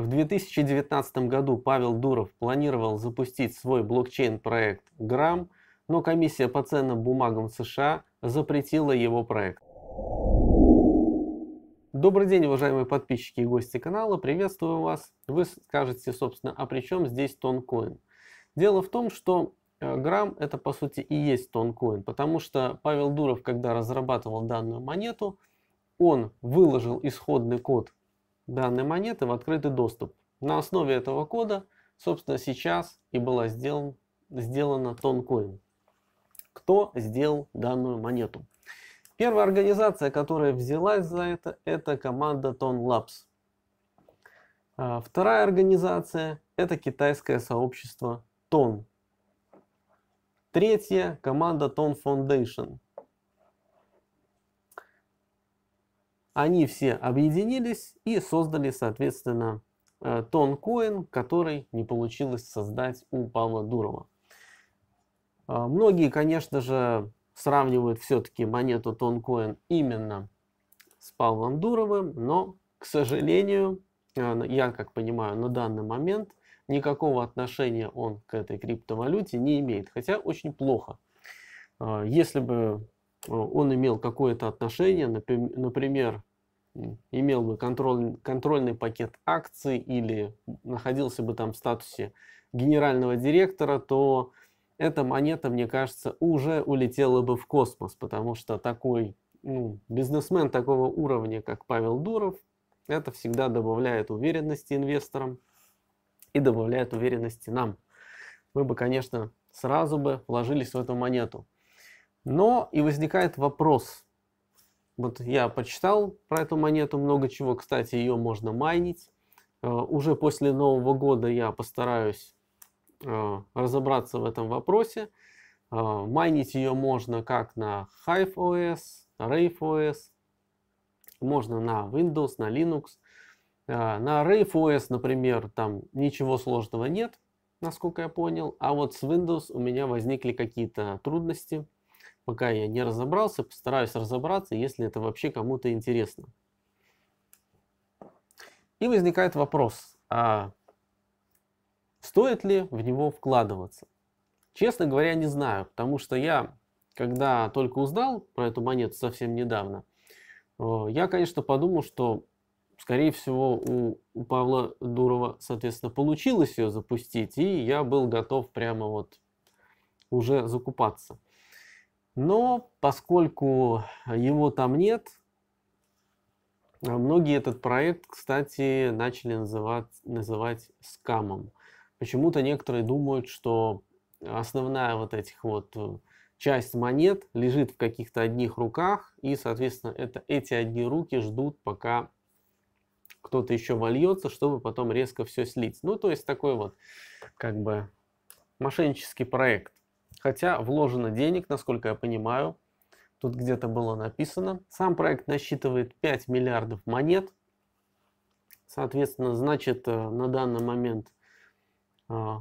В 2019 году Павел Дуров планировал запустить свой блокчейн-проект Gram, но комиссия по ценным бумагам США запретила его проект. Добрый день, уважаемые подписчики и гости канала, приветствую вас. Вы скажете, собственно, а при чем здесь тонкоин? Дело в том, что э, грамм это по сути и есть тонкоин, потому что Павел Дуров, когда разрабатывал данную монету, он выложил исходный код данной монеты в открытый доступ. На основе этого кода, собственно, сейчас и была сделан, сделана Тонкоин. Кто сделал данную монету? Первая организация, которая взялась за это, это команда тон Labs. А вторая организация – это китайское сообщество Тон. Третья – команда тон Foundation – они все объединились и создали, соответственно, э, тонкоин, который не получилось создать у Павла Дурова. Э, многие, конечно же, сравнивают все-таки монету тонкоин именно с Павлом Дуровым, но, к сожалению, э, я как понимаю, на данный момент никакого отношения он к этой криптовалюте не имеет, хотя очень плохо. Если бы Э, он имел какое-то отношение, например, имел бы контроль, контрольный пакет акций или находился бы там в статусе генерального директора, то эта монета, мне кажется, уже улетела бы в космос, потому что такой ну, бизнесмен такого уровня, как Павел Дуров, это всегда добавляет уверенности инвесторам и добавляет уверенности нам. Мы бы, конечно, сразу бы вложились в эту монету. Но и возникает вопрос. Вот я почитал про эту монету много чего. Кстати, ее можно майнить. Э, уже после Нового года я постараюсь э, разобраться в этом вопросе. Э, майнить ее можно как на HiveOS, RaveOS, можно на Windows, на Linux. На RaveOS, например, там ничего сложного нет, насколько я понял. А вот с Windows у меня возникли какие-то трудности пока я не разобрался, постараюсь разобраться, если это вообще кому-то интересно. И возникает вопрос, а стоит ли в него вкладываться? Честно говоря, не знаю, потому что я, когда только узнал про эту монету совсем недавно, э, я, конечно, подумал, что, скорее всего, у, у Павла Дурова, соответственно, получилось ее запустить, и я был готов прямо вот уже закупаться. Но поскольку его там нет, а многие этот проект, кстати, начали называть, называть скамом. Почему-то некоторые думают, что основная вот этих вот э, часть монет лежит в каких-то одних руках, и, соответственно, это эти одни руки ждут, пока кто-то еще вольется, чтобы потом резко все слить. Ну, то есть такой вот, как бы, мошеннический проект. Хотя вложено денег, насколько я понимаю, тут где-то было написано. Сам проект насчитывает 5 миллиардов монет. Соответственно, значит, э, на данный момент э,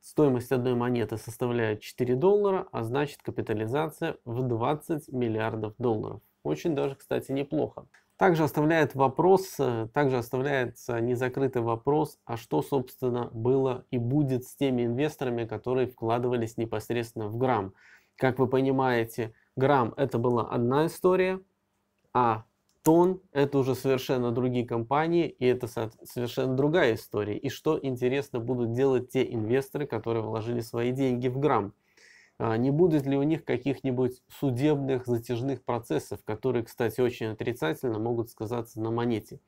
стоимость одной монеты составляет 4 доллара, а значит капитализация в 20 миллиардов долларов. Очень даже, кстати, неплохо. Также оставляет вопрос, э, также оставляется незакрытый вопрос, а что, собственно, было и будет с теми инвесторами, которые вкладывались непосредственно в грамм. Как вы понимаете, грамм это была одна история, а тон это уже совершенно другие компании, и это совершенно другая история. И что, интересно, будут делать те инвесторы, которые вложили свои деньги в грамм. А, не будет ли у них каких-нибудь судебных затяжных процессов, которые, кстати, очень отрицательно могут сказаться на монете.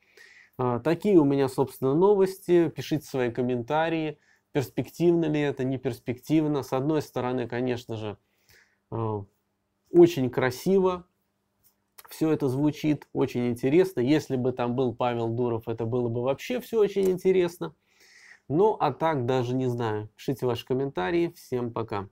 А, такие у меня, собственно, новости. Пишите свои комментарии, перспективно ли это, не перспективно. С одной стороны, конечно же, а, очень красиво все это звучит, очень интересно. Если бы там был Павел Дуров, это было бы вообще все очень интересно. Ну, а так даже не знаю. Пишите ваши комментарии. Всем пока.